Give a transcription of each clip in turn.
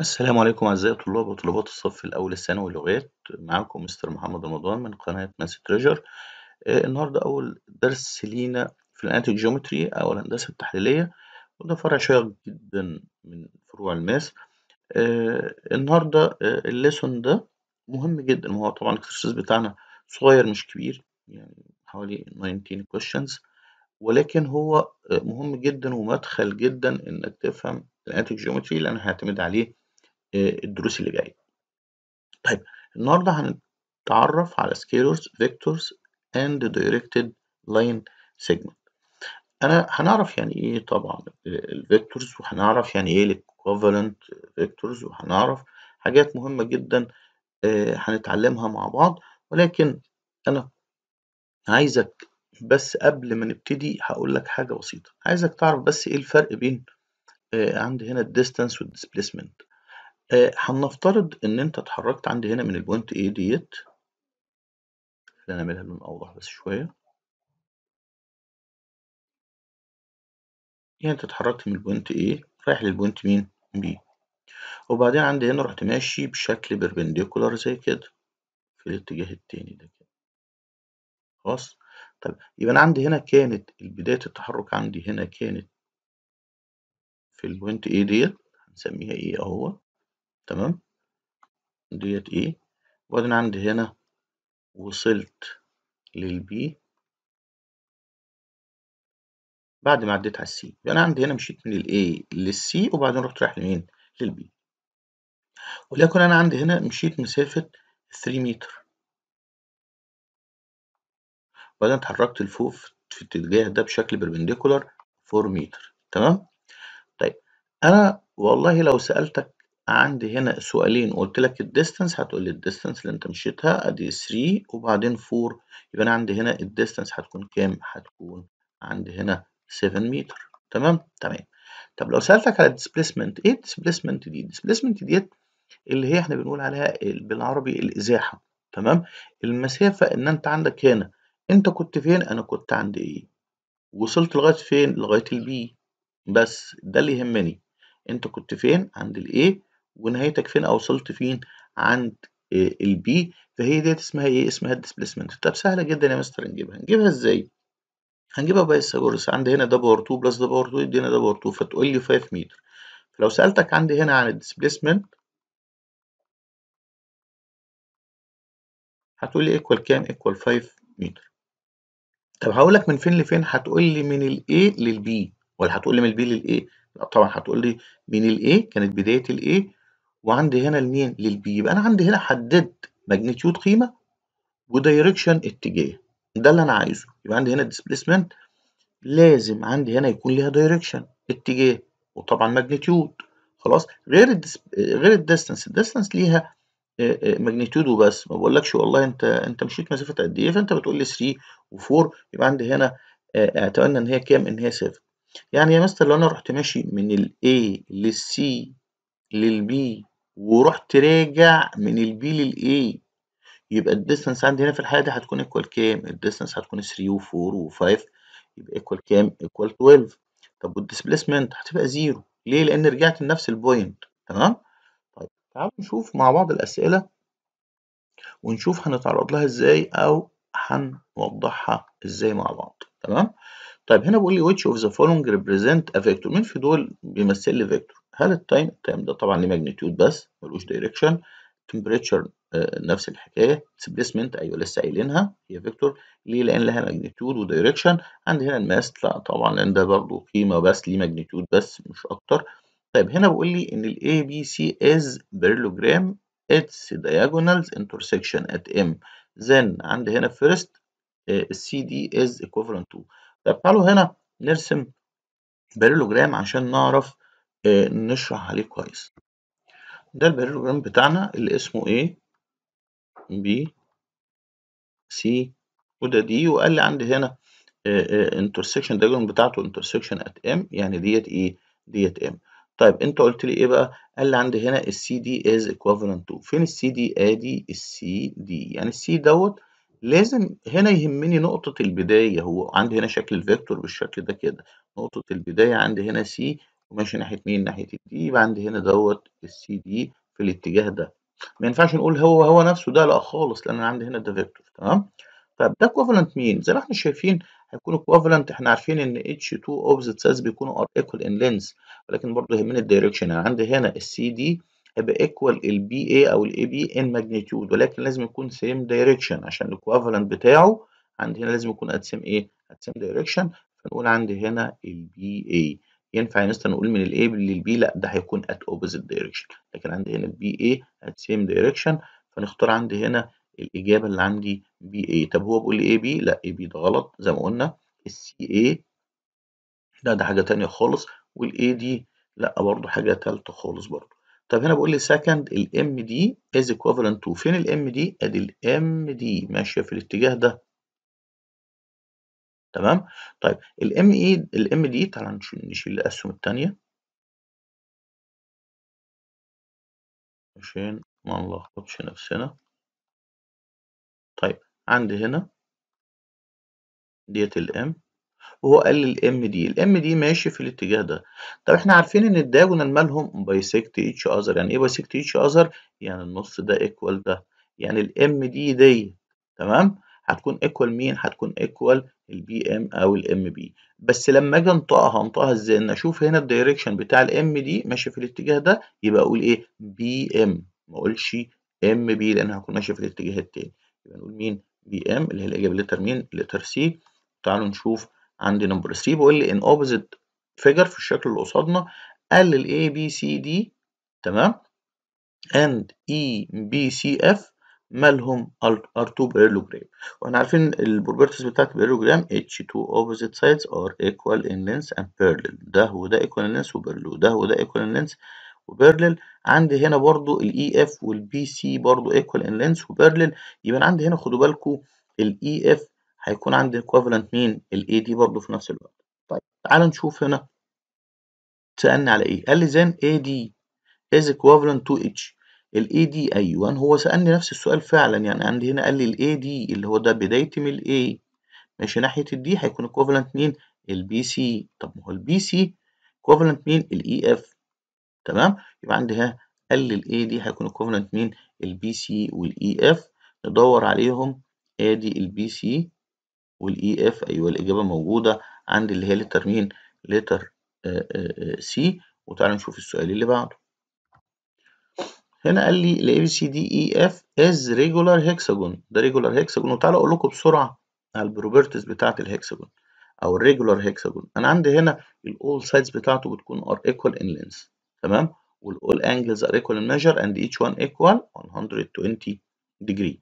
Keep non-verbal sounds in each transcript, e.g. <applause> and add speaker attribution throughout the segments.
Speaker 1: السلام عليكم أعزائي الطلاب وطلبات الصف الأول الثانوي لغات معاكم مستر محمد رمضان من قناة ماس تريجر آه، النهاردة أول درس لينا في الأناتيك جيومتري أو الهندسة التحليلية وده فرع شيق جدا من فروع الماس آه، النهاردة آه، الليسون ده مهم جدا هو طبعا الاكسرسايز بتاعنا صغير مش كبير يعني حوالي 19 questions ولكن هو مهم جدا ومدخل جدا انك تفهم الأناتيك جيومتري لان هيعتمد عليه الدروس اللي جايه طيب النهارده هنتعرف على سكيلرز فيكتورز اند دايركتد لاين سيجمنت انا هنعرف يعني ايه طبعا الفيكتورز وهنعرف يعني ايه الكوفالنت فيكتورز وهنعرف حاجات مهمه جدا آه، هنتعلمها مع بعض ولكن انا عايزك بس قبل ما نبتدي هقول لك حاجه بسيطه عايزك تعرف بس ايه الفرق بين آه، عند هنا الديستانس والديسبيسمنت آه، هنفترض ان انت اتحركت عندي هنا من البوينت A ديت
Speaker 2: خلينا نعملها لون اوضح بس شويه
Speaker 1: يعني انت اتحركت من البوينت A رايح للبوينت مين B وبعدين عندي هنا رحت ماشي بشكل بيربنديكولار زي كده في الاتجاه التاني ده كده خلاص طيب يبقى انا عندي هنا كانت بدايه التحرك عندي هنا كانت في البوينت A ديت هنسميها ايه اهو تمام ديت ايه وبعدين عندي هنا وصلت
Speaker 2: للبي بعد ما عديت على
Speaker 1: السي يبقى يعني انا عندي هنا مشيت من الاي للسي وبعدين رحت رايح لمين للبي ولكن انا عندي هنا مشيت مسافه 3 متر وبعدين اتحركت لفوق في الاتجاه ده بشكل بربنديكولر 4 متر تمام طيب انا والله لو سالتك عندي هنا سؤالين قلت لك الديستانس هتقول لي الديستانس اللي انت مشيتها ادي 3 وبعدين 4 يبقى انا عندي هنا الديستانس هتكون كام هتكون عندي هنا 7 متر تمام تمام طب لو سالتك على الديسبيسمنت ايه الديسبيسمنت دي الديسبيسمنت ديت اللي هي احنا بنقول عليها بالعربي الازاحه تمام المسافه ان انت عندك هنا انت كنت فين انا كنت عند ايه وصلت لغايه فين لغايه البي بس ده اللي يهمني انت كنت فين عند الايه ونهايتك فين او وصلت فين عند آه، البي فهي ديت اسمها ايه اسمها الديسبيسمنت طب سهله جدا يا مستر نجيبها نجيبها ازاي هنجيبها بايثاغورس عندي هنا ده باور 2 بلس ده باور 2 يدينا ده باور 2 فتقول لي 5 متر فلو سالتك عندي هنا عن الديسبيسمنت
Speaker 2: هتقول لي ايكوال كام ايكوال
Speaker 1: 5 متر طب هقول لك من فين لفين هتقول لي من الاي للبي ولا هتقول لي من البي للاي لا طبعا هتقول لي من الاي كانت بدايه الاي وعندي هنا لمين للبي يبقى انا عندي هنا حددت ماجنتيود قيمه ودايركشن اتجاه ده اللي انا عايزه يبقى عندي هنا الديسبيسمنت لازم عندي هنا يكون ليها دايركشن اتجاه وطبعا ماجنتيود خلاص غير غير الديستانس الديستانس ليها آه، آه، ماجنتيود وبس ما بقولكش والله انت انت مشيت مسافه قد ايه فانت بتقول لي 3 و4 يبقى عندي هنا اعتبرنا آه، ان هي كام ان هي 0 يعني يا مستر لو انا رحت ماشي من الاي للسي للبي ورحت راجع من البي للاي يبقى الديستانس عندي هنا في الحاله دي هتكون ايكوال كام الديستانس هتكون 3 و4 و5 يبقى ايكوال كام ايكوال 12 طب والديسبيسمنت هتبقى زيرو ليه لان رجعت لنفس البوينت تمام طيب تعالوا نشوف مع بعض الاسئله ونشوف هنتعرض لها ازاي او هنوضحها ازاي مع بعض تمام طيب هنا بيقول لي which of the following represent a vector مين في دول بيمثل لي فيكتور هل التايم التايم ده طبعا ليه بس ملوش دايركشن آه، تمبريتشر نفس الحكايه ديسبيسمنت ايوه لسه قايلينها هي فيكتور ليه لان لها ماجنتيود ودايركشن عندي هنا الماس لا طبعا لان ده برضه قيمه بس ليه ماجنتيود بس مش اكتر طيب هنا بيقول لي ان الاي بي سي از بيرلوجرام اتس دايجونالز انترسكشن ات ام زين عندي هنا فيرست السي دي از equivalent to طب تعالوا هنا نرسم بيرلوجرام عشان نعرف آه، نشرح عليه كويس ده البروجرام بتاعنا اللي اسمه ايه بي سي وده دي وقال لي عندي هنا انترسكشن آه، دايجرام آه، بتاعته انترسكشن ات ام يعني ديت ايه ديت ام طيب انت قلت لي ايه بقى قال لي عندي هنا السي دي از ايكوفالنت تو فين السي دي ادي السي دي يعني السي دوت لازم هنا يهمني نقطة البداية هو عندي هنا شكل الفيكتور بالشكل ده كده نقطة البداية عندي هنا سي وماشي ناحيه مين ناحيه الدي يبقى عندي هنا دوت السي دي في الاتجاه ده ما ينفعش نقول هو هو نفسه ده لا خالص لان انا عندي هنا طيب ده فيكتور تمام طب ده كوفالنت مين زي ما احنا شايفين هيكون كوفالنت احنا عارفين ان اتش 2 اوبزيت سايز بيكونوا ار ايكوال ان لينز ولكن برضه يهمني الدايركشن انا عندي هنا السي دي هيبقى ايكوال البي اي او الاي بي ان ماجنتيود ولكن لازم يكون سيم دايركشن عشان الكوفالنت بتاعه عندي هنا لازم يكون ات سيم ايه ات سيم دايركشن فنقول عندي هنا البي اي ينفع مستر نقول من الاي للبي لا ده هيكون ات اوبوزيت دايركشن لكن عندي هنا البي اي ات سيم دايركشن فنختار عندي هنا الاجابه اللي عندي بي اي طب هو بيقول لي اي بي لا اي بي ده غلط زي ما قلنا السي اي لا ده حاجه تانية خالص والاي دي لا برضه حاجه تالتة خالص برضه طب هنا بيقول لي سكند الام دي is equivalent to فين الام دي ادي الام دي ماشيه في الاتجاه ده تمام طيب الام اي e، الام دي تعالى
Speaker 2: نشيل الاسهم الثانيه عشان ما نلخبطش نفسنا طيب عندي هنا
Speaker 1: ديت الام وهو قال الام دي الام دي ماشي في الاتجاه ده طب احنا عارفين ان الدايجونال مالهم بايسكت اتش اذر يعني ايه بايسكت اتش اذر يعني النص ده ايكوال ده يعني الام دي دي تمام هتكون ايكوال مين هتكون ايكوال البي ام او الام بي بس لما اجي انطقها انطقها ازاي ان اشوف هنا الدايركشن بتاع الام دي ماشي في الاتجاه ده يبقى اقول ايه بي ام ما اقولش ام بي لان هكون ماشي في الاتجاه التاني يبقى نقول مين بي ام اللي هي الاجابه لتر مين لتر سي تعالوا نشوف عندي نمبر 3 بيقول لي ان اوبوزيت فيجر في الشكل اللي قصادنا قال الاي بي سي دي تمام اند E B C F مالهم R2 بيرلو جرام واحنا عارفين البروبرتيز بتاعت جرام H2 اوبوزيت سايدز ار ايكوال ان لينس اند بيرلل ده وده ايكوال ان لينس وبيرلو وده وده ايكوال ان لينس وبيرلل عندي هنا برضو الاي اف e والبي سي برضو ايكوال ان لينس وبيرلل يبقى عندي هنا خدوا بالكم الاي اف e هيكون عندي equivalent مين الاي دي برضو في نفس الوقت طيب تعال نشوف هنا سألني على ايه قال لي زين اي دي is equivalent to H ال ADA1 هو سألني نفس السؤال فعلا يعني عندي هنا قال لي ال AD اللي هو ده بدايتي من ال A ماشي ناحية ال D هيكون equivalent مين؟ ال BC طب ما هو ال BC equivalent مين؟ ال EF تمام؟ يبقى عندي ها قال لي ال AD هيكون equivalent مين؟ ال BC وال EF ندور عليهم ادي ال BC وال EF ايوه الإجابة موجودة عندي اللي هي لتر مين؟ لتر سي آه، آه، آه، وتعالوا نشوف السؤال اللي بعده هنا قال لي ال ABCDEF is regular hexagon ده regular hexagon وتعالى اقول لكم بسرعه على البروبرتيز بتاعه الهكساجون او الريجولار هكساجون انا عندي هنا الاول سايدز بتاعته بتكون ار ايكوال ان لينس تمام والاول انجلز ار ايكوال in ميجر اند ايتش وان ايكوال 120 ديجري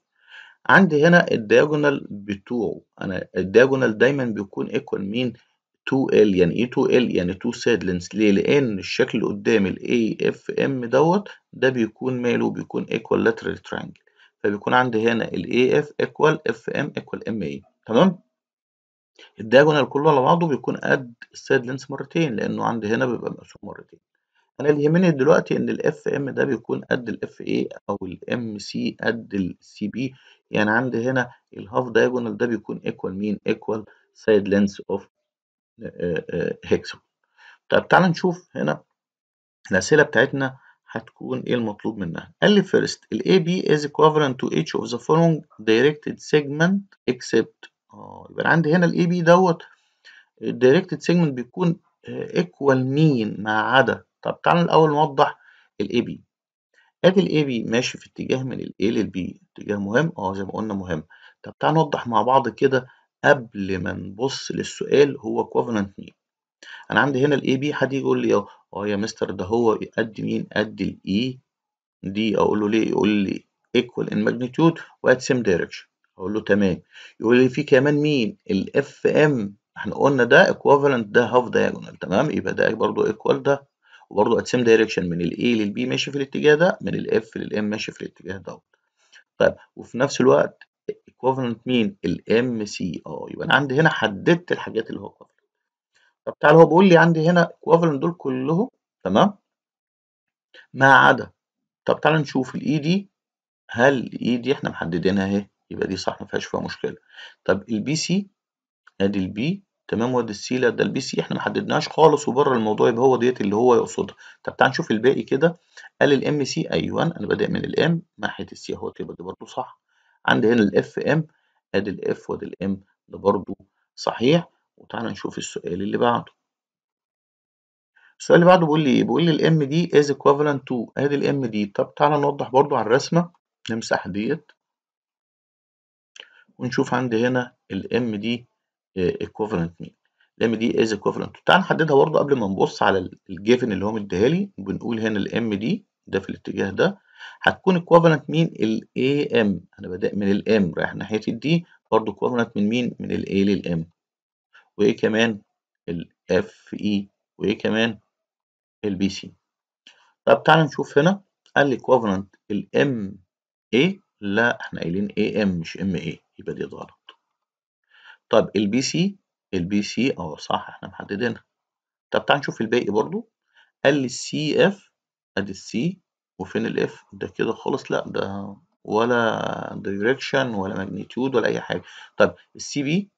Speaker 1: عندي هنا الدياجونال بتوعه انا الدياجونال دايما بيكون ايكوال مين 2L يعني ايه 2L يعني 2 سيدلينز ليه لان الشكل اللي قدام ال AFM دوت ده بيكون ماله بيكون equilateral triangle فبيكون عندي هنا ال AF equal FM equal MA تمام الدايجونال كله على بعضه بيكون قد السيد لينس مرتين لانه عندي هنا بيبقى مقسوم مرتين انا اللي يهمني دلوقتي ان الاف FM ده بيكون قد الاف FA او الام MC قد السي CB يعني عندي هنا الهاف دايجونال ده بيكون ايكوال مين ايكوال سايد لينس اوف هيكسون طب تعال نشوف هنا الأسئلة بتاعتنا هتكون إيه المطلوب منها قال لي فيرست الاي AB is equivalent to each of the following directed segment except اه يبقى عندي هنا الاي AB دوت الدايركتد سيجمنت بيكون ايكوال آه، مين ما عدا طب تعالى الأول نوضح الاي AB ادي الاي AB ماشي في اتجاه من الاي A B اتجاه مهم اه زي ما قلنا مهم طب تعالى نوضح مع بعض كده قبل ما نبص للسؤال هو كوفننت مين انا عندي هنا الاي بي حد يجي يقول لي اه يا مستر ده هو قد مين قد الاي دي e. اقول له ليه يقول لي ايكوال ان ماجنتيود وات سيم دايركشن اقول له تمام يقول لي في كمان مين الاف ام احنا قلنا ده ايكوفالنت ده هاف دايجونال تمام يبقى ده برضه ايكوال ده وبرضه ات سيم دايركشن من الاي للبي ماشي في الاتجاه ده من الاف للام ماشي في الاتجاه دوت طيب وفي نفس الوقت equivalent مين؟ الام سي اه يبقى انا عندي هنا حددت الحاجات اللي هو equivalent طب تعالى هو بيقول لي عندي هنا equivalent دول كلهم تمام ما عدا طب تعالى نشوف الاي دي e هل الاي دي e احنا محددينها اهي يبقى دي صح ما فيهاش فيها مشكله طب البي سي ادي البي تمام وادي السي لا ده البي سي احنا ما حددناهاش خالص وبره الموضوع يبقى هو ديت اللي هو يقصدها طب تعالى نشوف الباقي كده قال الام سي ايوه انا بادئ من الام ناحيه السي اهوت يبقى دي برضه صح عندي هنا الاف ام ادي الاف وادي الام ده برضو صحيح وتعالى نشوف السؤال اللي بعده السؤال اللي بعده بيقول لي ايه بيقول لي الام دي از ايكوفالنت تو ادي الام دي طب تعالى نوضح برضو على الرسمه نمسح ديت ونشوف عندي هنا الام دي ايكوفالنت مين الام دي از ايكوفالنت تعالى نحددها برضو قبل ما نبص على الجيفن اللي هو مديها لي بنقول هنا الام دي ده في الاتجاه ده هتكون equivalent مين ال AM انا بادئ من ال M رايح ناحيه ال D برضه equivalent من مين من ال A لل M وايه كمان ال FE وايه كمان ال BC طب تعالى نشوف هنا قال لي equivalent ال MA لا احنا قايلين AM مش MA يبقى دي غلط طب ال BC ال BC اه صح احنا محددينها طب تعالى نشوف الباقي برضه قال لي السي اف ادي السي وفين الاف ده كده خالص لا ده ولا دايركشن ولا ماجنتيود ولا اي حاجه طب السي بي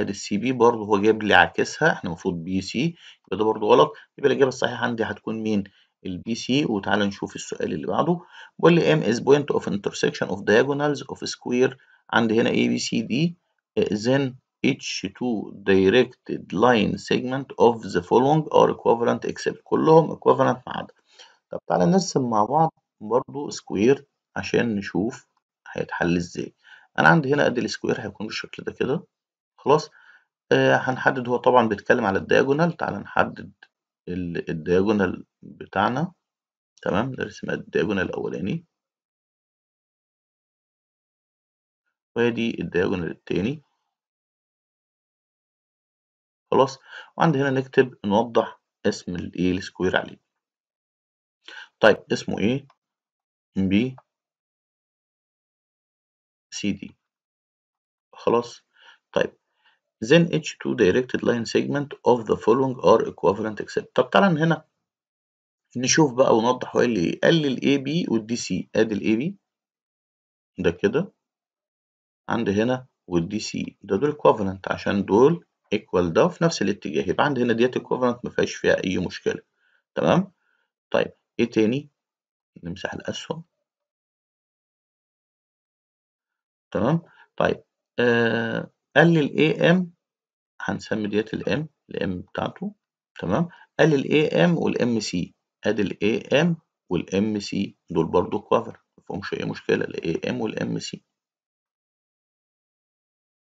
Speaker 1: ادي السي بي برضه هو جايب لي عاكسها احنا المفروض بي سي يبقى ده برضه غلط يبقى الاجابه الصحيحه عندي هتكون مين البي سي وتعالى نشوف السؤال اللي بعده بيقول لي ام از بوينت اوف انترسكشن اوف diagonals اوف سكوير عندي هنا اي بي سي دي then H2 directed line segment of the following are equivalent except كلهم equivalent ما عدا طب تعالى نرسم مع بعض برضو سكوير عشان نشوف هيتحل ازاي انا عندي هنا قد السكوير هيكون بالشكل ده كده خلاص آه هنحدد هو طبعا بيتكلم على الدياجونال تعالى نحدد الدياجونال بتاعنا تمام نرسم الدياجونال الاولاني
Speaker 2: وادي الدياجونال التاني خلاص وعند هنا نكتب نوضح اسم الايه السكوير عليه طيب اسمه ايه بي سي دي خلاص
Speaker 1: طيب then H2 directed line segment of the following are equivalent except طب تعالى من هنا نشوف بقى ونوضح هو لي ايه قال لي الاي بي والدي سي ادي الاي بي ده كده عند هنا والدي سي ده دول equivalent عشان دول equal ده في نفس الاتجاه يبقى عند هنا ديت equivalent ما فيهاش فيها اي مشكله تمام طيب ايه تاني نمسح الأسهم
Speaker 2: تمام طيب آه
Speaker 1: لي الاي ام هنسمي ديت الام الام بتاعته تمام لي الاي ام والام سي ادي الاي ام والام سي دول برضو كفر فيهمش اي مشكله الاي ام والام سي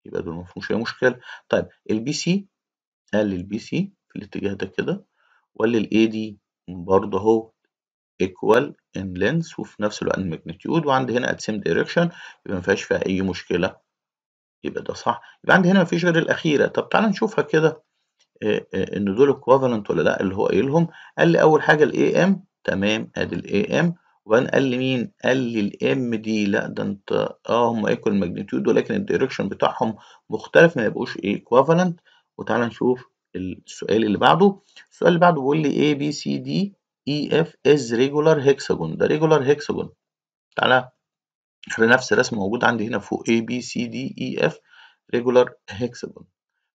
Speaker 1: يبقى دول ما فيهمش اي مشكله طيب البي سي لي البي سي في الاتجاه ده كده وقال الاي دي برضه اهو ايكوال ان لينس وفي نفس الوقت ماجنتيود وعندي هنا اتسيم دايركشن يبقى ما فيهاش فيها اي مشكله يبقى ده صح يبقى عندي هنا ما فيش غير الاخيره طب تعالى نشوفها كده آه، آه، ان دول اكوفالنت ولا لا اللي هو قايلهم قال لي اول حاجه الاي ام تمام ادي الاي ام وبعدين قال لي مين قال لي الام دي لا ده انت اه هم ايكوال ماجنتيود ولكن الدايركشن بتاعهم مختلف ما يبقوش ايه اكوفالنت وتعالى نشوف السؤال اللي بعده السؤال اللي بعده بيقول لي A B C D اي اف از ريجولار هيكساجون ده ريجولار هيكساجون تعالى احنا نفس الرسم موجود عندي هنا فوق A B C D E F regular hexagon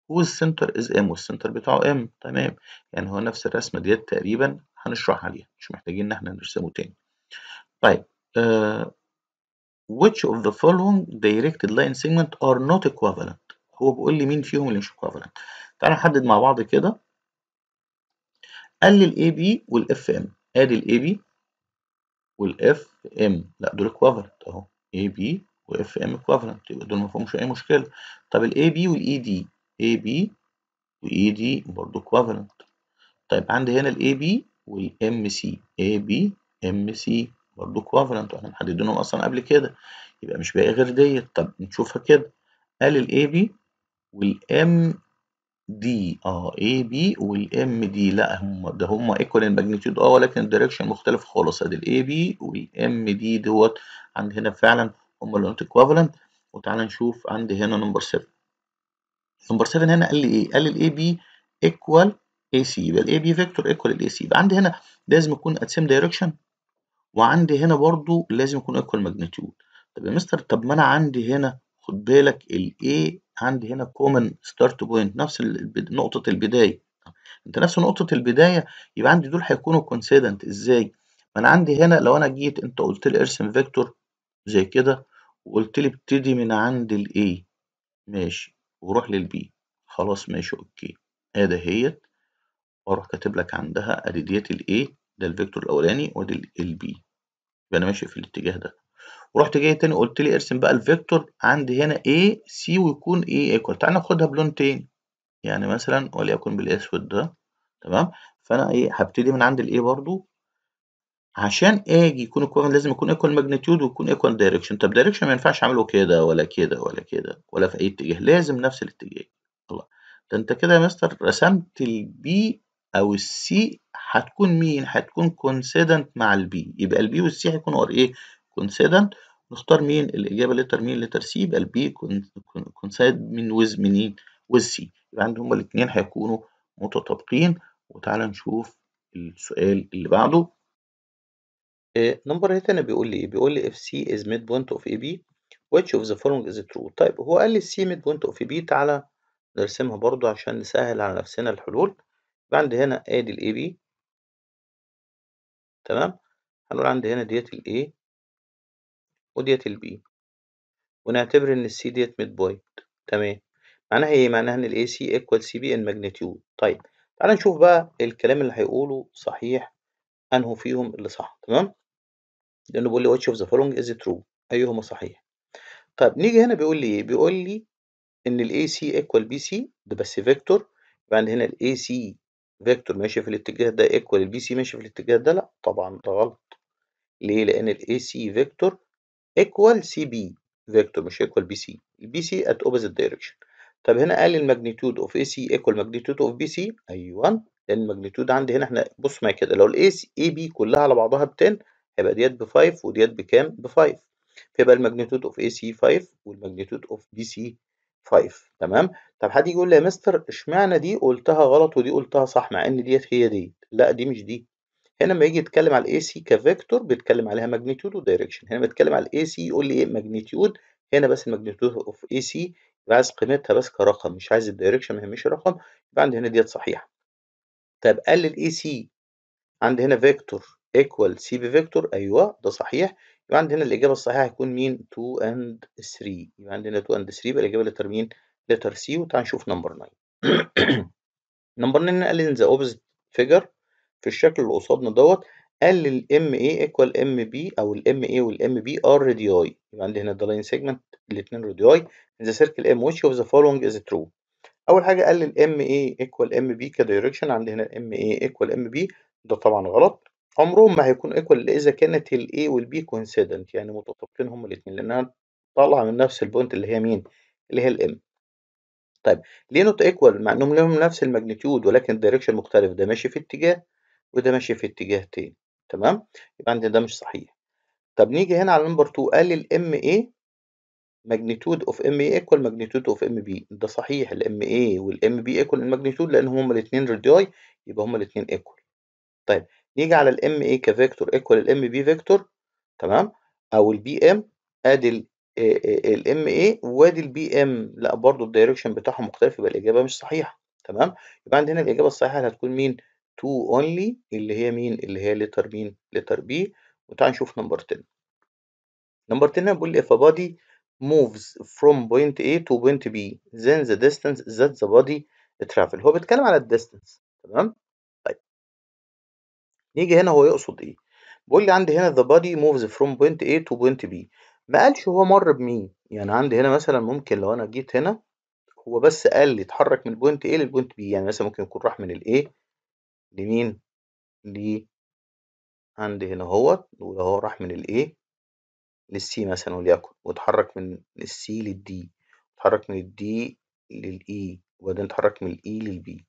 Speaker 1: والسنتر is M والسنتر بتاعه M تمام يعني هو نفس الرسمة ديت تقريبا هنشرح عليها مش محتاجين ان احنا نرسمه تاني طيب uh, which of the following directed line segment are not equivalent هو بيقول لي مين فيهم اللي مش equivalent تعالى نحدد مع بعض كده قال لي الاي بي والاف ام ادي الاي بي والاف ام لا دول كوفرنت اهو اي بي واف ام كوفرنت يبقى دول ما فيهمش اي مشكله طب الاي بي والاي دي اي بي واي دي برضه كوفرنت طيب عندي هنا الاي بي والام سي اي بي ام سي برضه كوفرنت احنا محددينهم اصلا قبل كده يبقى مش باقي غير ديت طب نشوفها كده قال الاي بي والام دي آه اي بي والام دي لا هم ده هم ايكوال الماجنتيود اه ولكن الدايركشن مختلف خالص ادي الاي بي والام دي دوت عند هنا فعلا هم اللي نوت ايكوفالنت وتعالى نشوف عند هنا نمبر 7 نمبر 7 هنا قال لي ايه؟ قال لي الاي بي ايكوال سي يبقى الاي بي فيكتور ايكوال الاي سي يبقى عندي هنا لازم يكون ات سيم دايركشن وعندي هنا برضو لازم يكون ايكوال ماجنتيود طب يا مستر طب ما انا عندي هنا خد بالك الـ A عندي هنا كومن ستارت بوينت نفس نقطه البدايه انت نفس نقطه البدايه يبقى عندي دول هيكونوا كونسيدنت ازاي ما انا عندي هنا لو انا جيت انت قلت لي ارسم فيكتور زي كده وقلت لي ابتدي من عند الـ A ماشي وروح للـ B خلاص ماشي اوكي ادي اهيت واروح كاتب لك عندها ادي ديت A ده الفيكتور الاولاني وادي B يبقى انا ماشي في الاتجاه ده ورحت جاي تاني قلت لي ارسم بقى الفيكتور عندي هنا A C ويكون A ايكوال تعالى ناخدها بلون تاني يعني مثلا وليكن بالاسود ده تمام فانا ايه هبتدي من عند الايه برضو عشان اجي يكون الكويرنت لازم يكون ايكوال ماجنتيود ويكون ايكوال دايركشن طب دايركشن ما ينفعش اعمله كده ولا كده ولا كده ولا في اي اتجاه لازم نفس الاتجاه الله ده انت كده يا مستر رسمت البي او السي هتكون مين هتكون كونسيدنت مع البي يبقى البي والسي هيكونوا ايه كونسيدن نختار مين الإجابة لتر مين لتر سي يبقى البي كونسايد من ويز منين ويز سي يبقى عندهم الاثنين هيكونوا متطابقين وتعالى نشوف السؤال اللي بعده آه، نمبر هنا ايه بيقول لي ايه بيقول لي اف سي از ميد بوينت اوف اي بي which of the following is true طيب هو قال لي سي بوينت اوف of بي تعالى نرسمها برضو عشان نسهل على نفسنا الحلول يبقى عندي هنا ادي الاي بي تمام هنقول عندي هنا ديت الاي وديت البي ونعتبر ان السي ديت ميد بوينت تمام معناها ايه معناها ان الاي سي ايكوال سي بي ان ماجنتيود طيب تعال نشوف بقى الكلام اللي هيقوله صحيح انه فيهم اللي صح تمام لانه بيقول لي واتش اوف ذا فولونج از ترو ايهما صحيح طيب نيجي هنا بيقول لي ايه بيقول لي ان الاي سي ايكوال بي سي ده بس فيكتور يبقى عندي هنا الاي سي فيكتور ماشي في الاتجاه ده ايكوال البي سي ماشي في الاتجاه ده لا طبعا ده غلط ليه لان الاي سي فيكتور equal CB فيكتور مش equal BC البي سي at opposite direction طب هنا قال الماجنتيود اوف اي سي ايكوال ماجنتيود اوف بي سي ايوه لان الماجنتيود عندي هنا احنا بص معايا كده لو الاي سي اي بي كلها على بعضها ب 10 هيبقى ديت ب 5 وديت بكام ب 5 فيبقى الماجنتيود اوف اي سي 5 والماجنتيود اوف بي سي 5 تمام طب حد يجي يقول لي يا مستر اشمعنى دي قلتها غلط ودي قلتها صح مع ان ديت هي ديت لا دي مش دي هنا لما يجي يتكلم على الاي سي كفيكتور بيتكلم عليها ماجنيتيود ودايركشن هنا بيتكلم على الاي سي يقول لي ايه ماجنيتيود هنا بس الماجنيتيود اوف اي سي يبقى عايز قيمتها بس كرقم مش عايز الدايركشن ما يهمش الرقم يبقى عندي هنا ديت صحيحه طب قال الاي سي عندي هنا فيكتور ايكوال سي بي فيكتور ايوه ده صحيح يبقى عندي هنا الاجابه الصحيحه هيكون مين 2 اند 3 يبقى عندي هنا 2 اند 3 يبقى الاجابه لتر مين لتر سي وتعال نشوف نمبر 9 نمبر 9 قال ان ذا اوبزيت فيجر في الشكل اللي قصادنا دوت قال الـ MA equal MB أو الـ MA والـ MB are radii يبقى عندي هنا الـ line segment الاتنين radii in the circle M which of the following is true أول حاجة قال ال MA equal MB كدايركشن عندي هنا MA equal MB ده طبعا غلط عمرهم ما هيكون equal إذا كانت الـ A والـ B coincident يعني متطابقين هما الاتنين لأنها طالعة من نفس البوينت اللي هي مين؟ اللي هي الـ M طيب ليه نوت ايكوال مع انهم لهم نفس الماجنتيود ولكن الدايركشن مختلف ده ماشي في اتجاه وده ماشي في اتجاه تاني تمام يبقى عندنا ده مش صحيح طب نيجي هنا على نمبر 2 قال الام اي ماجنيتود اوف ام اي ايكوال ماجنيتود اوف ام بي ده صحيح الام اي والام بي ايكوال الماجنيتود لان هما الاثنين رادياي يبقى هما الاثنين ايكوال طيب نيجي على الام اي كفيكتور ايكوال الام بي فيكتور تمام او البي ام ادي الام اي وادي البي ام لا برضو الدايركشن بتاعهم مختلف يبقى الاجابه مش صحيحه تمام يبقى عندنا الاجابه الصحيحه هتكون مين 2 only اللي هي مين اللي هي لتر مين لتر بي وتعال نشوف نمبر 10 نمبر 10 بيقول لي if a body moves from point A to point B then the distance that the body travel هو بيتكلم على الديستنس تمام طيب نيجي هنا هو يقصد ايه بيقول لي عندي هنا the body moves from point A to point B ما قالش هو مر بمين يعني عندي هنا مثلا ممكن لو انا جيت هنا هو بس قال لي اتحرك من بوينت A للبوينت B يعني مثلا ممكن يكون راح من ال A لمين؟ لعند هنا اهوت نقول أهو راح من الA للسي مثلًا وليكن واتحرك من السي للدي واتحرك من الدي للاي e، وبعدين اتحرك من الاي e للبي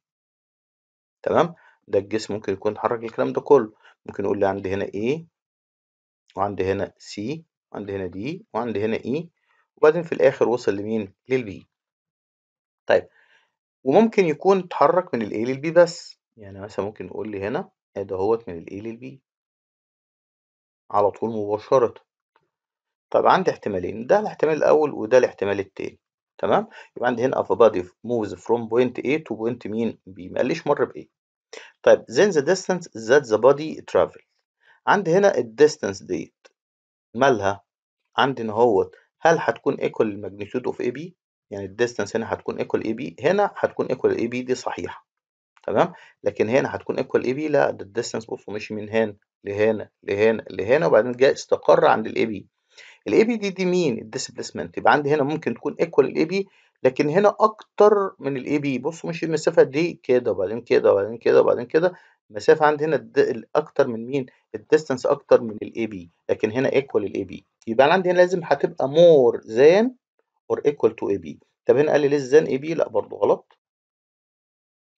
Speaker 1: تمام؟ ده الجسم ممكن يكون اتحرك الكلام ده كله ممكن نقول عند هنا A وعند هنا C وعند هنا D وعند هنا E وبعدين في الآخر وصل لمين؟ للبي طيب وممكن يكون اتحرك من الاي للبي بس يعني مثلا ممكن نقول لي هنا ادي اهوت من الاي A B على طول مباشرة طب عندي احتمالين ده الاحتمال الأول وده الاحتمال التاني تمام يبقى عندي هنا a body moves from point A to point مين B ما قاليش مر بإيه طيب then the distance that the body travel عندي هنا الديستنس ديت مالها عندي ان هوت هل هتكون ايكوال للماجنتيود اوف اي بي يعني الديستنس هنا هتكون ايكوال اي بي هنا هتكون ايكوال اي بي دي صحيحه تمام لكن هنا هتكون ايكوال اي بي لا ده الديستنس بصوا مشي من هنا لهنا لهنا لهنا وبعدين جاء استقر عند الاي بي الاي بي دي دي مين الديسبلسمنت يبقى عندي هنا ممكن تكون ايكوال الاي بي لكن هنا اكتر من الاي بي بصوا مشي المسافه دي كده وبعدين كده وبعدين كده وبعدين كده المسافه عندي هنا اكتر من مين الديستنس اكتر من الاي بي لكن هنا ايكوال الاي بي يبقى عندي هنا لازم هتبقى مور ذان اور ايكوال تو اي بي طب هنا قال لي ليس ذان اي بي لا برضه غلط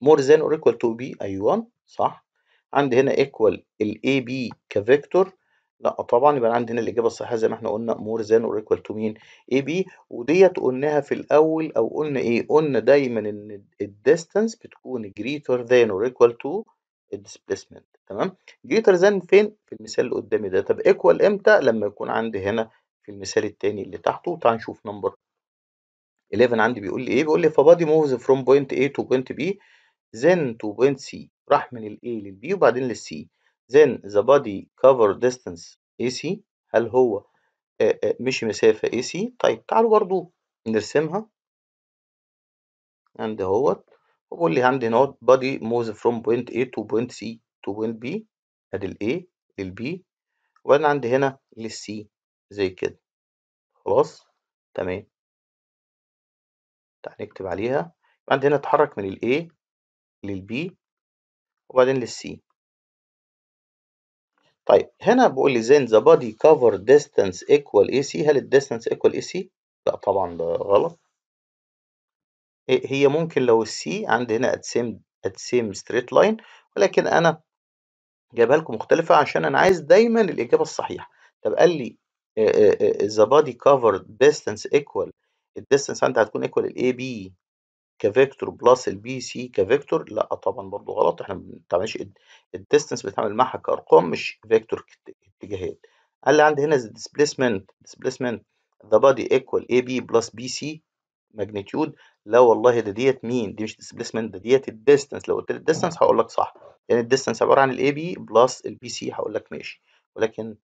Speaker 1: more than or equal to b ايوه صح عندي هنا equal ال a b كفيكتور لا طبعا يبقى عندي هنا الاجابه الصحيحه زي ما احنا قلنا more than or equal to مين a b وديت قلناها في الاول او قلنا ايه قلنا دايما ان الديستانس بتكون greater than or equal to الديسبيسمنت تمام greater than فين في المثال اللي قدامي ده طب equal امتى لما يكون عندي هنا في المثال التاني اللي تحته تعال نشوف نمبر 11 عندي بيقول لي ايه بيقول لي فبادي موفز فروم بوينت A to بوينت B then to point C راح من ال A لل B وبعدين لل C then the body cover distance AC هل هو آه، آه، مشي مسافة AC طيب تعالوا برضو نرسمها عند اهوت وقول لي عندي هنا body moves from point A to point C to point B ادي ال A لل B وبعدين عندي هنا لل C
Speaker 2: زي كده خلاص تمام تعال
Speaker 1: نكتب عليها عندي هنا اتحرك من ال A للبي وبعدين للسي طيب هنا بيقول لي ذا the body ديستانس distance equal AC هل الديستانس equal AC؟ لا طبعا ده غلط هي ممكن لو السي عندي هنا اتسيم اتسيم ستريت لاين ولكن انا جايبها لكم مختلفة عشان انا عايز دايما الاجابة الصحيحة طب قال لي the body covered distance equal الديستانس عندي هتكون equal ل بي كفيكتور بلس البي سي كفيكتور لا طبعا برضو غلط احنا ما بنتعملش الديستنس بنتعامل معاها كارقام مش فيكتور اتجاهات قال لي عندي هنا ديسبيسمنت ديسبيسمنت ذا بادي ايكوال اي بي بلس بي سي ماجنتيود لا والله ده ديت مين دي مش ديسبيسمنت ده ديت الديستنس لو قلت لي الديستنس هقول لك صح لان يعني الديستنس عباره عن الاي بي بلس البي سي هقول لك ماشي ولكن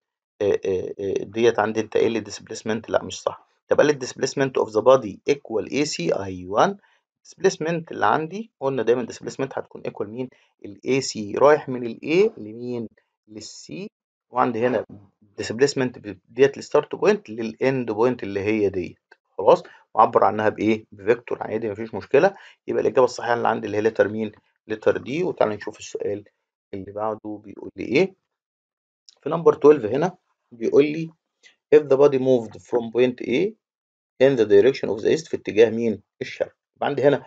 Speaker 1: ديت عندي انت قايل لي ديسبيسمنت لا مش صح طب قال لي الديسبيسمنت اوف ذا بادي ايكوال اي سي ايوه displacement اللي عندي قلنا دايما displacement هتكون ايكوال مين الاي سي رايح من الاي لمين للسي وعندي هنا displacement ديت الستارت بوينت للاند بوينت اللي هي ديت خلاص معبر عنها بايه بفيكتور عادي مفيش مشكله يبقى الاجابه الصحيحه اللي عندي اللي هي لتر مين لتر دي وتعالى نشوف السؤال اللي بعده بيقول لي ايه في نمبر 12 هنا بيقول لي if the body moved from point A in the direction of the east في اتجاه مين الشرق يبقى عندي هنا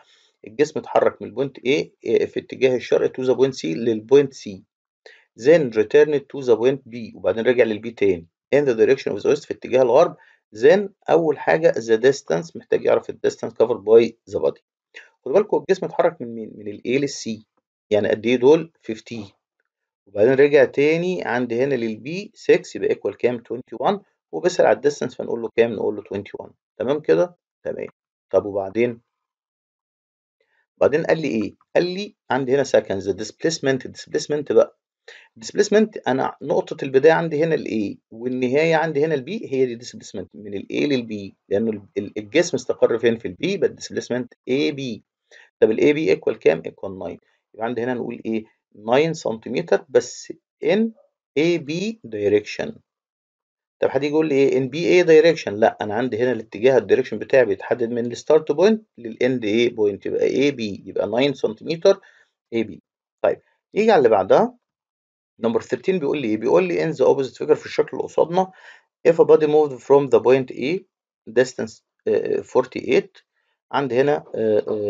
Speaker 1: الجسم اتحرك من البوينت A آه، في اتجاه الشرق تو ذا بوينت C للبوينت C then returned to the point B وبعدين رجع للبي تاني in the direction of the west في اتجاه الغرب then أول حاجة the distance محتاج يعرف ال distance covered by the body خدوا بالكم الجسم اتحرك من مين؟ من ال A لل C يعني قد إيه دول 15 وبعدين رجع تاني عند هنا لل B 6 يبقى ايكوال كام 21 وبيسأل على ال distance فنقول له كام؟ نقول له 21 تمام كده؟ تمام طب وبعدين بعدين قال لي ايه قال لي عندي هنا سكنز ديسبيسمنت ديسبيسمنت بقى ديسبيسمنت انا نقطه البدايه عندي هنا الاي والنهايه عندي هنا البي هي دي ديسبيسمنت من الاي للبي لانه الجسم استقر فين في البي يبقى ديسبيسمنت اي بي طب الاي بي ايكوال كام ايكوال 9 يبقى عندي هنا نقول ايه 9 سنتيمتر بس ان اي بي دايركشن طب حد يقول لي ايه ان بي ايه دايركشن لا انا عندي هنا الاتجاه الدايركشن بتاعي بيتحدد من الستارت بوينت للاند ايه بوينت يبقى اي بي يبقى 9 سنتيمتر اي بي طيب نيجي على اللي بعدها نمبر 13 بيقول لي ايه بيقول لي ان ذا اوبوزيت فيجر في الشكل اللي قصادنا if a body moved from the point A distance uh, 48 عند هنا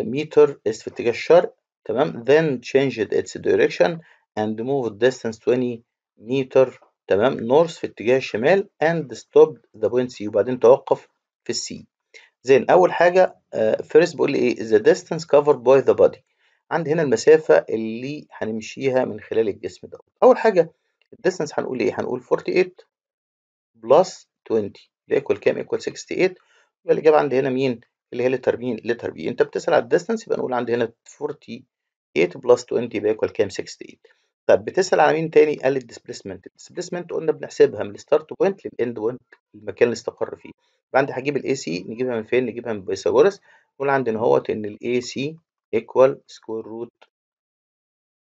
Speaker 1: متر uh, uh, في اتجاه الشرق تمام then changed its direction and moved distance 20 متر تمام نورث في اتجاه الشمال اند ستوب ذا بوينت سي وبعدين توقف في السي زين اول حاجه فيرست آه، بيقول لي ايه ذا ديستانس كفرد باي ذا بودي عندي هنا المسافه اللي هنمشيها من خلال الجسم ده اول حاجه الديستانس هنقول ايه هنقول 48 بلس 20 ده ايكوال كام ايكوال 68 يبقى الاجابه عندي هنا مين اللي هي لتر مين لتر بي انت بتسال على الديستانس يبقى نقول عندي هنا 48 بلس 20 يبقى ايكوال كام 68 طب بتسأل على مين تاني؟ قال الديسبيسمنت، الديسبيسمنت قلنا بنحسبها من الستارت بوينت للإند بوينت المكان اللي استقر فيه، يبقى عندي هجيب الاي سي نجيبها من فين؟ نجيبها من بيثاغورس نقول عندنا اهوت إن الاي سي ايكوال سكوير روت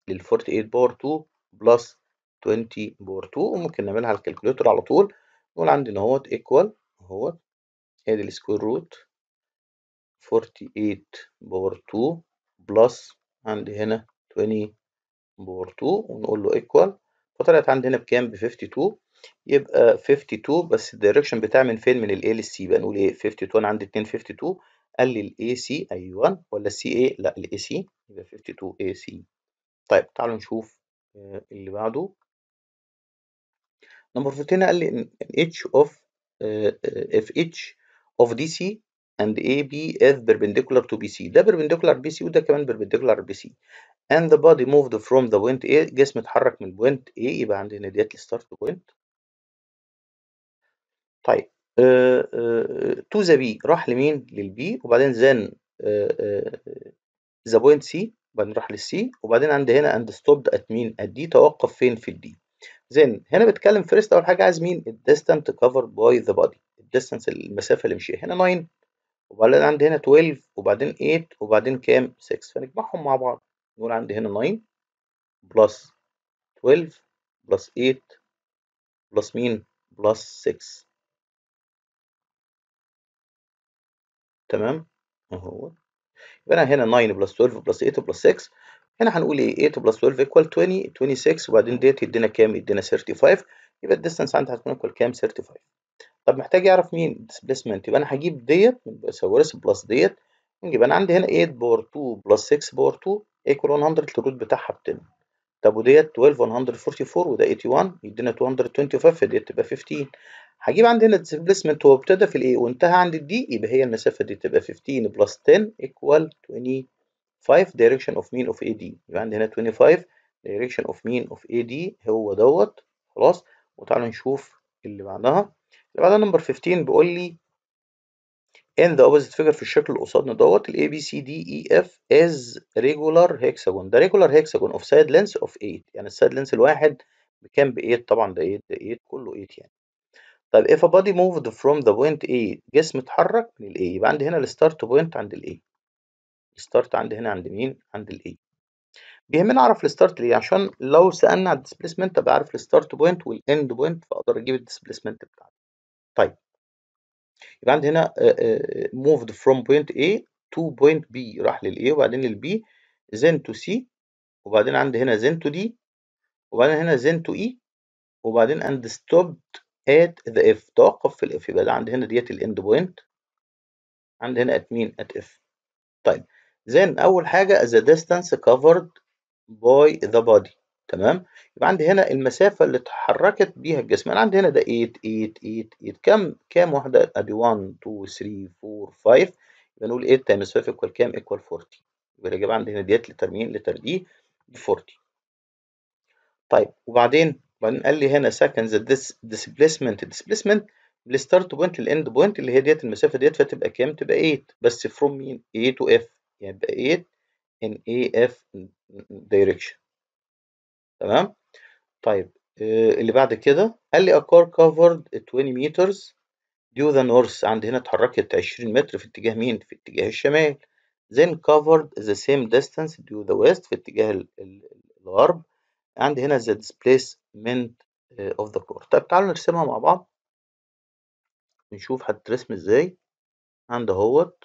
Speaker 1: لل 48 باور 2 بلس 20 باور 2 وممكن نعملها على الكالكوليتر على طول نقول عندنا اهوت ايكوال اهوت ادي السكوير روت 48 باور 2 بلس عندي هنا 20 باور 2 ونقول له ايكوال فطلعت عندنا بكام ب 52 يبقى 52 بس الدايركشن بتاع من فين من الاي للسي يبقى نقول ايه 52 انا عندي 2 52 قال لي الاي سي ايوه ولا السي اي لا الاي سي يبقى 52 اي سي طيب تعالوا نشوف آه، اللي بعده نمبر 14 قال لي ان اتش اوف اف اتش اوف دي سي and AB is perpendicular to BC ده perpendicular BC وده كمان perpendicular BC and the body moved from the point A الجسم اتحرك من point A يبقى عندنا ديت الستارت بوينت طيب آه، آه، to the B راح لمين للبي وبعدين uh, the point C وبعدين راح للسي وبعدين عند هنا and stopped at مين at D توقف فين في الدي زين هنا بتكلم فيرست اول حاجه عايز مين الديستانت كفرد باي ذا بودي الديستانس المسافه اللي مشيها هنا 9 وبعدين عندي هنا 12 وبعدين 8 وبعدين كام 6 فنجمعهم مع بعض نقول عندي هنا 9 بلس 12 بلس 8 بلس مين بلس 6 تمام اهو يبقى انا هنا 9 بلس 12 بلس 8 بلس 6 هنا هنقول ايه 8 بلس 12 ايكوال 20 26 وبعدين ديت يدينا كام يدينا 35 يبقى الديستانس عندي هتكون ايكوال كام 35 طب محتاج اعرف مين ديسبيسمنت يبقى انا هجيب ديت ثوارث بلس ديت يبقى انا عندي هنا 8 باور 2 بلس 6 باور 2 ايكوال 100 الروت بتاعها ب 10 طب وديت 12 144 وده 81 يدينا 225 فديت تبقى 15 هجيب عندي هنا ديسبيسمنت هو ابتدى في الايه وانتهى عند الدي يبقى هي المسافه دي تبقى 15 بلس 10 ايكوال 25 دايركشن اوف مين اوف اي دي يبقى عندي هنا 25 دايركشن اوف مين اوف اي دي هو دوت خلاص وتعالوا نشوف اللي بعدها اللي بعدها نمبر 15 بيقول لي in the opposite figure في الشكل اللي قصادنا دوت ال ABCDEF is regular hexagon ده regular hexagon of side length of 8 يعني السايد لينث الواحد بكام ب 8 طبعا ده 8 ده 8 كله 8 يعني طيب if a body moved from the point A جسم اتحرك من ال A يبقى عندي هنا ال start point عند ال A start عندي هنا عند مين؟ عند ال A بيهمني اعرف ال start ليه عشان لو سالنا على displacement ابقى عارف ال start point وال end point فاقدر اجيب ال displacement بتاعته طيب يبقى عندي هنا آه، آه، moved from point A to point B راح لل A وبعدين لل B then to C وبعدين عندي هنا then to D وبعدين هنا then to E وبعدين and stopped at the F توقف في ال F يبقى ده عندي هنا ديت الاند بوينت عندي هنا at مين at F طيب then أول حاجة the distance covered by the body تمام يبقى عندي هنا المسافة اللي اتحركت بيها الجسم انا يعني عندي هنا ده 8 8 8 8 كام كام واحدة ادي 1 2 3 4 5 يبقى نقول 8 تايمز 5 ايكوال كام ايكوال 40 يبقى الإجابة عندي هنا ديت لتر مين لتر دي 40 طيب وبعدين وبعدين قال لي هنا سكندز ديسبيسمنت ديسبيسمنت الستارت بوينت للاند بوينت اللي هي ديت المسافة ديت فتبقى كام تبقى 8 بس فروم مين A تو F يعني يبقى يعني 8 in اف direction تمام طيب آه، اللي بعد كده قال لي اكار كفرد covered 20 متر due the north عند هنا اتحركت 20 متر في اتجاه مين في اتجاه الشمال then covered the same distance due the west في اتجاه الغرب عند هنا the displacement آه، of the core طيب تعالوا نرسمها مع بعض نشوف هتترسم ازاي عند اهوت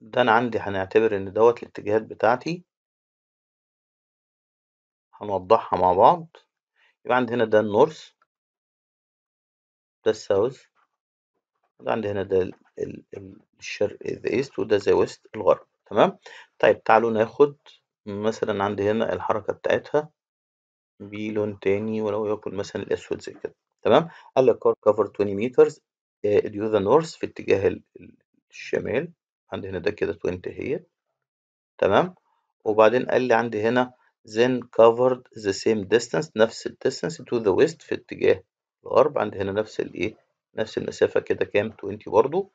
Speaker 2: ده أنا عندي هنعتبر إن دوت الاتجاهات بتاعتي. هنوضّحها مع بعض، يبقى عندي هنا ده
Speaker 1: النورث ده الساوث وده عندي هنا ده الشرق ذا ايست وده ذا ويست الغرب تمام؟ طيب تعالوا ناخد مثلًا عندي هنا الحركة بتاعتها بلون تاني ولو يكن مثلًا الأسود زي كده تمام؟ قال لك كفر cover 20 meters ديو ذا نورث في اتجاه الشمال. عندي هنا ده كده 20 هي تمام وبعدين قال لي عندي هنا then covered the same distance نفس ال distance to the west في اتجاه الغرب عندي هنا نفس الايه نفس المسافة كده كام 20 برضو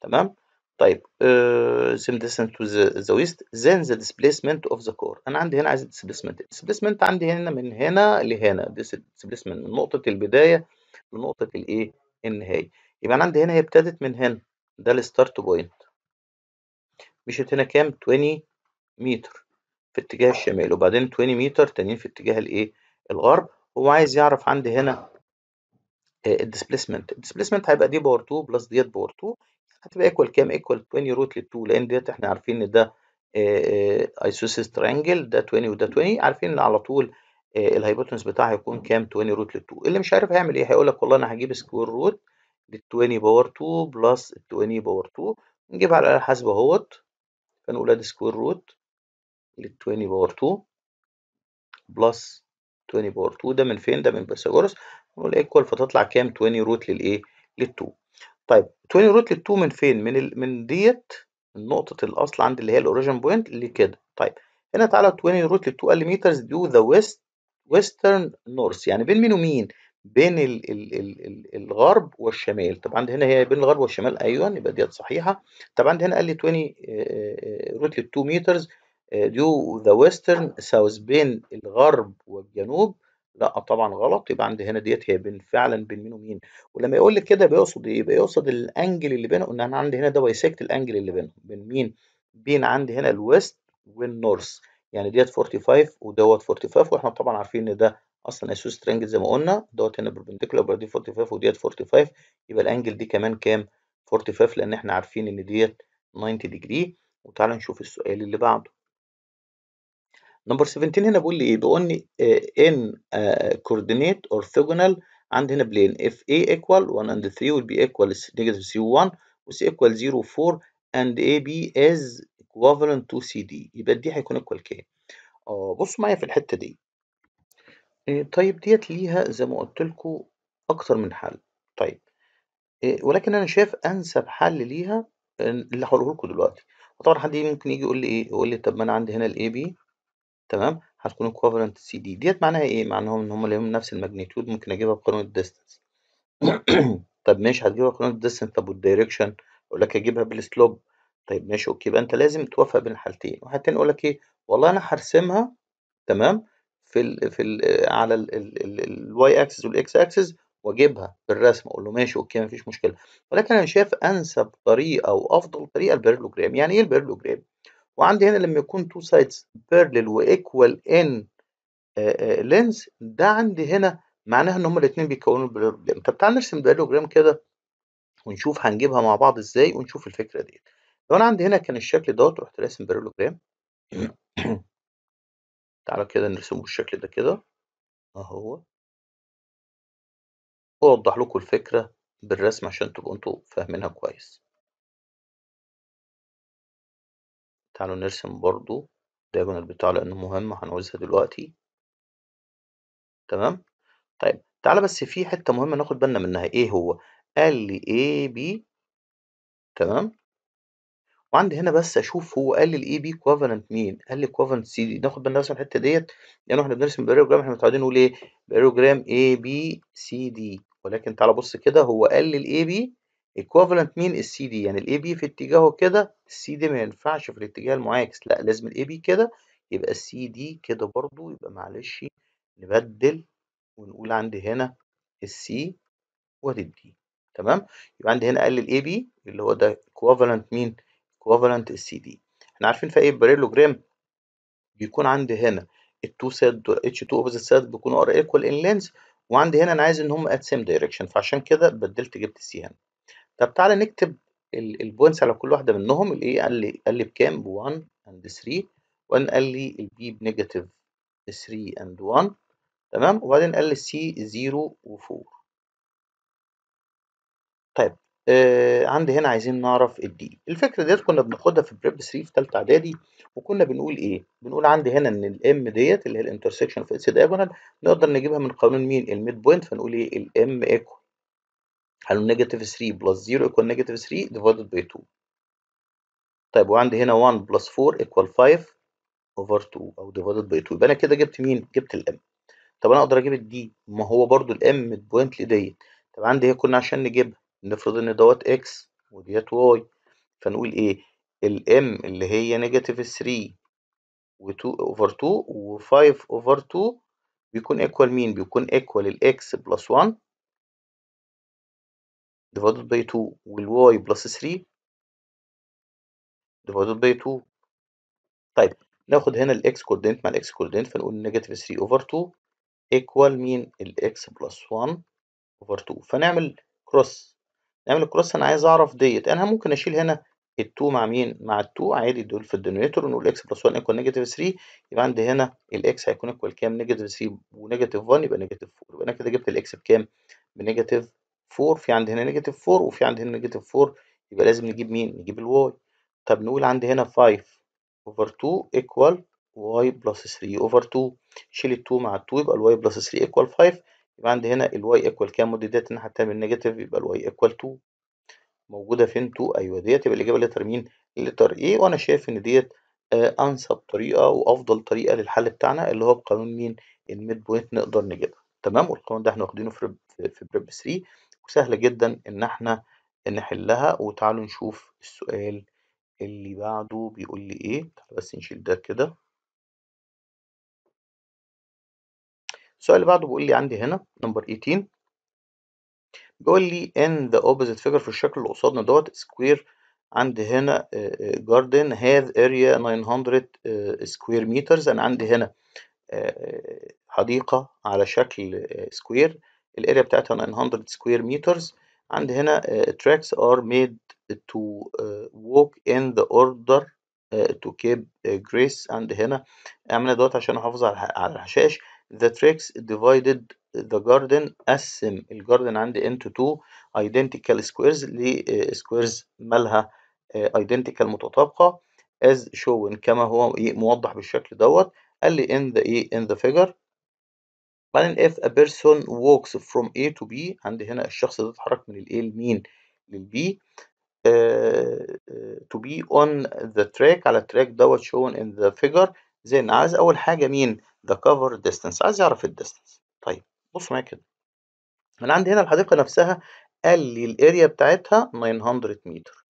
Speaker 1: تمام طيب uh, same distance to the, the west then the displacement of the core انا عندي هنا عايز displacement displacement عندي هنا من هنا لهنا displacement من نقطة البداية لنقطة الايه النهاية يبقى انا عندي هنا هي ابتدت من هنا ده الستارت بوينت مشيت هنا كام 20 متر في اتجاه الشمال وبعدين 20 متر تانيين في اتجاه الايه الغرب هو عايز يعرف عندي هنا الديسبيسمنت آه، الديسبيسمنت هيبقى دي باور 2 بلس ديت باور 2 هتبقى ايكوال كام ايكوال 20 روت لل 2 لان ديت احنا عارفين ان ده ايسوسيس آه، ترانجل آه، ده 20 وده 20 عارفين ان على طول الهايبوتنس بتاعها هيكون كام 20 روت لل 2 اللي مش عارف هيعمل ايه هيقول لك والله انا هجيب سكوير روت لل 20 باور 2 بلس 20 باور 2 نجيبها على الحاسبه اهوت فنقول ادي سكوير روت لل 20 باور 2 بلس 20 باور 2 ده من فين ده من بيثاغورس نقول ايكوال فتطلع كام 20 روت للايه لل 2 طيب 20 روت لل 2 من فين من ال... من ديت من نقطة الأصل عند اللي هي الاوريجن بوينت اللي كده طيب هنا تعالى 20 روت لل 2 متر دو ذا ويست ويسترن نورث يعني بين مين ومين بين الـ الـ الـ الـ الغرب والشمال طب عند هنا هي بين الغرب والشمال ايوه يبقى ديت صحيحه طب عند هنا قال لي 20 روتلي 2 مترز ديو ذا ويسترن ساوث بين الغرب والجنوب لا طبعا غلط يبقى عندي هنا ديت هي بين فعلا بين مين ومين ولما يقول لك كده بيقصد ايه؟ بيقصد الانجل اللي بينهم ان انا عندي هنا ده بايسكت الانجل اللي بينهم بين مين؟ بين عندي هنا الويست والنورث يعني ديت 45 ودوت 45 واحنا طبعا عارفين ان ده اصلا اسو سترينج زي ما قلنا دوت هنا بربنديكولار يبقى دي 45 وديت 45 يبقى الانجل دي كمان كام 45 لان احنا عارفين ان ديت 90 ديجري وتعالى نشوف السؤال اللي بعده نمبر 17 هنا بيقول لي ايه بيقول لي ان كوردينيت اورثوجونال عندي هنا بلين اف اي ايكوال 1 اند 3 will be equal negative 1 وسي ايكوال 0 4 بي از ايكوفالنت تو سي CD يبقى دي هيكون ايكوال كام؟ اه بصوا معايا في الحته دي إيه، طيب ديت ليها زي ما قُلت لكم أكتر من حَل، طيب إيه، ولكن أنا شايف أنسب حَل ليها اللي هقوله لكم دلوقتي، وطبعًا حد ممكن يجي يقول لي إيه، يقول لي: "طب ما أنا عندي هنا بي تمام، هتكون سي CD." ديت معناها إيه؟ معناها إن هُم ليهم نفس الماجنيتيود ممكن أجيبها بقانون الديستنس <coughs> طب ماشي هتجيبها بقانون الديستنس طب والدايركشن يقول لك أجيبها بالسلوب طيب ماشي أوكي، يبقى أنت لازم توفّق بين الحالتين، واحد تاني يقول لك إيه: "والله أنا هرسمها تمام." في الـ في الـ على الواي اكسس والاكس اكسس واجيبها بالرسم اقول له ماشي اوكي مفيش مشكله ولكن انا شايف انسب طريقه وافضل طريقه البيرلوجرام يعني ايه البيرلوجرام وعندي هنا لما يكون تو سايدز بيرلل وايكوال ان لينز ده عندي هنا معناها ان هما الاثنين بيكونوا البيرلوجرام طب تعال نرسم بيرلوجرام كده ونشوف هنجيبها مع بعض ازاي ونشوف الفكره ديت لو انا عندي هنا كان الشكل دوت رحت راسم بيرلوجرام <clears throat> تعالى كده نرسمه بالشكل ده كده اهو
Speaker 2: واوضح لكم الفكرة بالرسم عشان تبقوا انتوا فاهمينها كويس تعالوا نرسم برضو دايجونال
Speaker 1: بتاعه لانه مهم هنعوزها دلوقتي تمام طيب تعالى بس في حتة مهمة ناخد بالنا منها ايه هو قال لي اي بي تمام وعندي هنا بس أشوف هو قال لي الاي بي Covenant مين، قال لي Covenant سي دي ناخد بالنا بس من الحتة ديت لأن يعني إحنا بنرسم Parallelogram إحنا متعودين نقول إيه Parallelogram اي بي سي دي ولكن تعالى بُص كده هو قال لي الاي بي الCovenant مين السي دي يعني الاي بي في اتجاهه كده السي دي ما ينفعش في الاتجاه المعاكس لأ لازم الاي بي كده يبقى السي دي كده برضه يبقى معلش نبدِّل ونقول عندي هنا السي وأدي الدي تمام، يبقى عندي هنا قال لي الاي بي اللي هو ده equivalent مين كوفالنت السي دي احنا عارفين في اي بارالوجرام بيكون عندي هنا التو سيد اتش 2 اوبوزيت سيد بيكونوا ار ايكوال ان لينز وعندي هنا انا عايز ان هم ات سيم دايركشن فعشان كده بدلت جبت السي هنا طب تعالى نكتب البوينتس على كل واحده منهم الاي قال لي قال لي بكام ب 1 اند 3 وان قال لي البي بنيجاتيف 3 اند 1 تمام وبعدين قال لي السي 0 و 4 طيب آه عندي هنا عايزين نعرف الدي الفكره ديت كنا بناخدها في بريب 3 في ثالثه اعدادي وكنا بنقول ايه بنقول عندي هنا ان الام ديت اللي هي الانترسكشن في اس دايجونال نقدر نجيبها من قانون مين الميد بوينت فنقول ايه الام ايكوال هل نيجاتيف 3 بلس 0 ايكوال نيجاتيف 3 ديفايدد باي 2 طيب وعندي هنا 1 بلس 4 ايكوال 5 اوفر 2 او ديفايدد باي 2 يبقى انا كده جبت مين جبت الام طب انا اقدر اجيب الدي ما هو برده الام بوينت لديت طب عندي هي كنا عشان نجيبها نفرض ان دوت اكس وديت واي فنقول ايه الام اللي هي نيجاتيف 3 و2 اوفر 2 و5 اوفر 2 بيكون ايكوال مين بيكون ايكوال الاكس بلس 1 ديفايدد باي 2 والواي بلس 3 ديفايدد باي 2 طيب ناخد هنا الاكس كوردينت مع الاكس كوردينت فنقول نيجاتيف 3 اوفر 2 ايكوال مين الاكس بلس 1 اوفر 2 فنعمل كروس نعمل الكروس انا عايز اعرف ديت انا ممكن اشيل هنا ال2 مع مين مع ال2 عادي دول في الدينوميتور ونقول اكس بلس 1 ايكوال نيجاتيف 3 يبقى عندي هنا الاكس هيكون ايكوال كام نيجاتيف 3 ونيجاتيف 1 يبقى نيجاتيف 4 يبقى انا كده جبت الاكس بكام بنيجاتيف 4 في عندي هنا نيجاتيف 4 وفي عندي هنا نيجاتيف 4 يبقى لازم نجيب مين نجيب الواي طب نقول عندي هنا 5 اوفر 2 ايكوال واي بلس 3 اوفر 2 شيل ال2 مع ال2 يبقى الواي بلس 3 ايكوال 5 يبقى عندي هنا الواي ايكوال كام ودي ديت الناحية التانية من نيجاتيف يبقى الواي ايكوال 2 موجودة فين 2 أيوه ديت يبقى الإجابة لتر مين؟ لتر إيه وأنا شايف إن ديت آه، أنسب طريقة وأفضل طريقة للحل بتاعنا اللي هو بقانون مين؟ الميد بوينت نقدر نجيبها تمام والقانون ده احنا واخدينه في في بريب 3 وسهل جدا إن احنا نحلها وتعالوا نشوف السؤال اللي بعده بيقول لي إيه بس نشيل ده كده السؤال اللي بعده بيقول لي عندي هنا نمبر 18 بيقول لي in the opposite figure في الشكل اللي قصادنا دوت square عندي هنا آه، آه، garden has area 900 آه، square meters انا عندي هنا حديقة على شكل سكوير الاريا بتاعتها 900 سكوير مترز عندي هنا tracks are made to walk in the order to keep grace عندي هنا اعمل إيه دوت عشان احافظ على الحشاش The tricks divided the garden قسم الجاردن عندي into two identical squares لسكويرز مالها identical متطابقة as shown كما هو موضح بالشكل دوت قال لي in the ايه in the figure بعدين if a person walks from A to B عندي هنا الشخص ده اتحرك من ال A لمين لل B uh, to be on the track على التراك دوت shown in the figure then عايز أول حاجة مين the cover distance عايز يعرف الديستنس طيب بص معايا كده من عندي هنا الحديقة نفسها قال لي الاريا بتاعتها 900 متر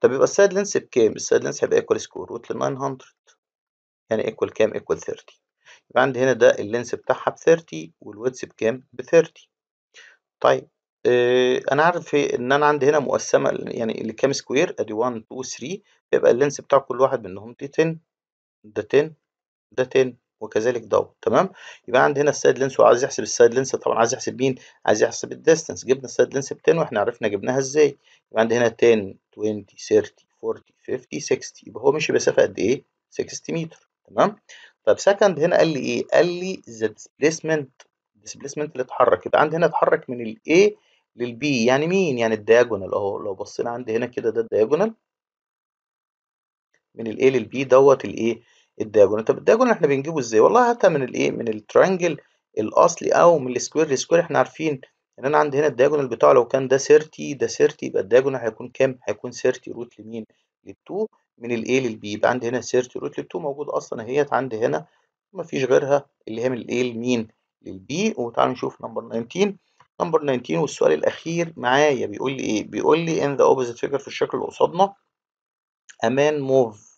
Speaker 1: طب يبقى السايد لينس بكام؟ السايد لينس هيبقى ايكوال سكوير روت ل 900 يعني ايكوال كام؟ ايكوال 30 يبقى عندي هنا ده اللينس بتاعها ب 30 والويدث بكام؟ ب 30 طيب آه، انا عارف ان انا عندي هنا مقسمه يعني لكام سكوير ادي 1 2 3 يبقى اللينس بتاع كل واحد منهم دي 10 ده 10 ده 10 وكذلك دوت تمام يبقى عندي هنا السايد لينس وعايز يحسب السايد لينس طبعا عايز يحسب مين عايز يحسب الديستنس جبنا السايد لينس ب 10 واحنا عرفنا جبناها ازاي يبقى عندي هنا 10 20 30 40 50 60 يبقى هو مشي مسافه قد ايه 60 متر تمام طب سكند هنا قال لي ايه قال لي ذا ديسبيسمنت ديسبيسمنت اللي اتحرك يبقى عندي هنا اتحرك من الاي للبي يعني مين يعني الدياجونال اهو لو بصينا عندي هنا كده ده الدياجونال من الاي للبي دوت الايه الدياجونال طب الدياجونال احنا بنجيبه ازاي والله هاتها من الايه من الترانجل الاصلي او من السكوير السكوير احنا عارفين ان انا عندي هنا الدياجونال بتاعه لو كان ده 30 ده 30 يبقى الدياجونال هيكون كام هيكون 30 روت لمين لل2 من الايه للبي يبقى عندي هنا 30 روت لل2 موجود اصلا اهيت عندي هنا ما فيش غيرها اللي هي من الايه لمين للبي وتعالوا نشوف نمبر 19 نمبر 19 والسؤال الاخير معايا بيقول لي ايه بيقول لي ان ذا اوبوزيت فيجر في الشكل اللي قصادنا امان موف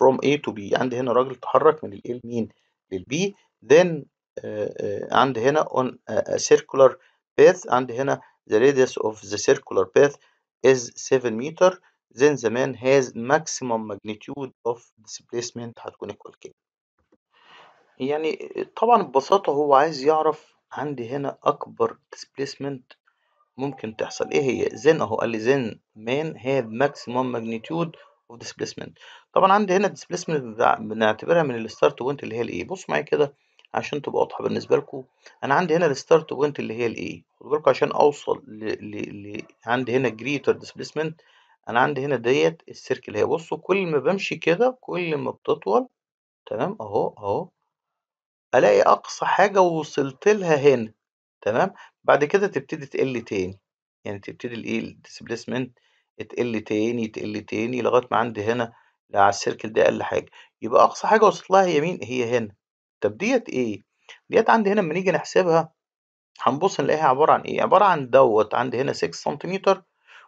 Speaker 1: from A to B عندي هنا راجل تحرك من ال A لمين لل B then uh, عندي هنا on a circular path عندي هنا the radius of the circular path is 7 meter then the man has maximum magnitude of displacement هتكون equal كام يعني طبعا ببساطة هو عايز يعرف عندي هنا أكبر displacement ممكن تحصل إيه هي then أهو قال لي then man had maximum magnitude of displacement طبعًا عندي هنا displacement بنعتبرها من الستارت بوينت اللي هي الإيه، بصوا معايا كده عشان تبقى واضحة بالنسبة لكم، أنا عندي هنا الستارت بوينت اللي هي الإيه، خدوا بالكم عشان أوصل ل ل ل عندي هنا جريتر displacement أنا عندي هنا ديت السيركل اللي هي بصوا كل ما بمشي كده كل ما بتطول تمام أهو، أهو، ألاقي أقصى حاجة وصلت لها هنا تمام، بعد كده تبتدي تقل تاني، يعني تبتدي الإيه الديسبيسمنت تقل تاني، تقل تاني، لغاية ما عندي هنا لا على السيركل ده اقل حاجه يبقى اقصى حاجه وصلت لها هي مين هي هنا طب ديت ايه ديت عندي هنا لما نيجي نحسبها هنبص نلاقيها عباره عن ايه عباره عن دوت عندي هنا 6 سنتيمتر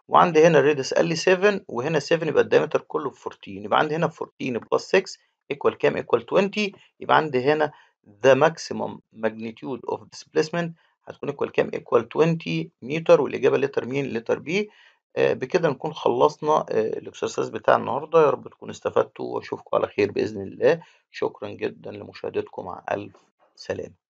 Speaker 1: وعندي هنا الريدس قال لي 7 وهنا 7 يبقى الدايمتر كله ب 14 يبقى عندي هنا 14 بلس 6 ايكوال كام ايكوال 20 يبقى عندي هنا the maximum magnitude of displacement هتكون ايكوال كام ايكوال 20 متر والاجابه لتر مين لتر بي آه، بكده نكون خلصنا آه، الاكسرسايز بتاع النهارده يا رب تكونوا استفدتوا واشوفكم على خير باذن الله شكرا جدا لمشاهدتكم مع الف سلامه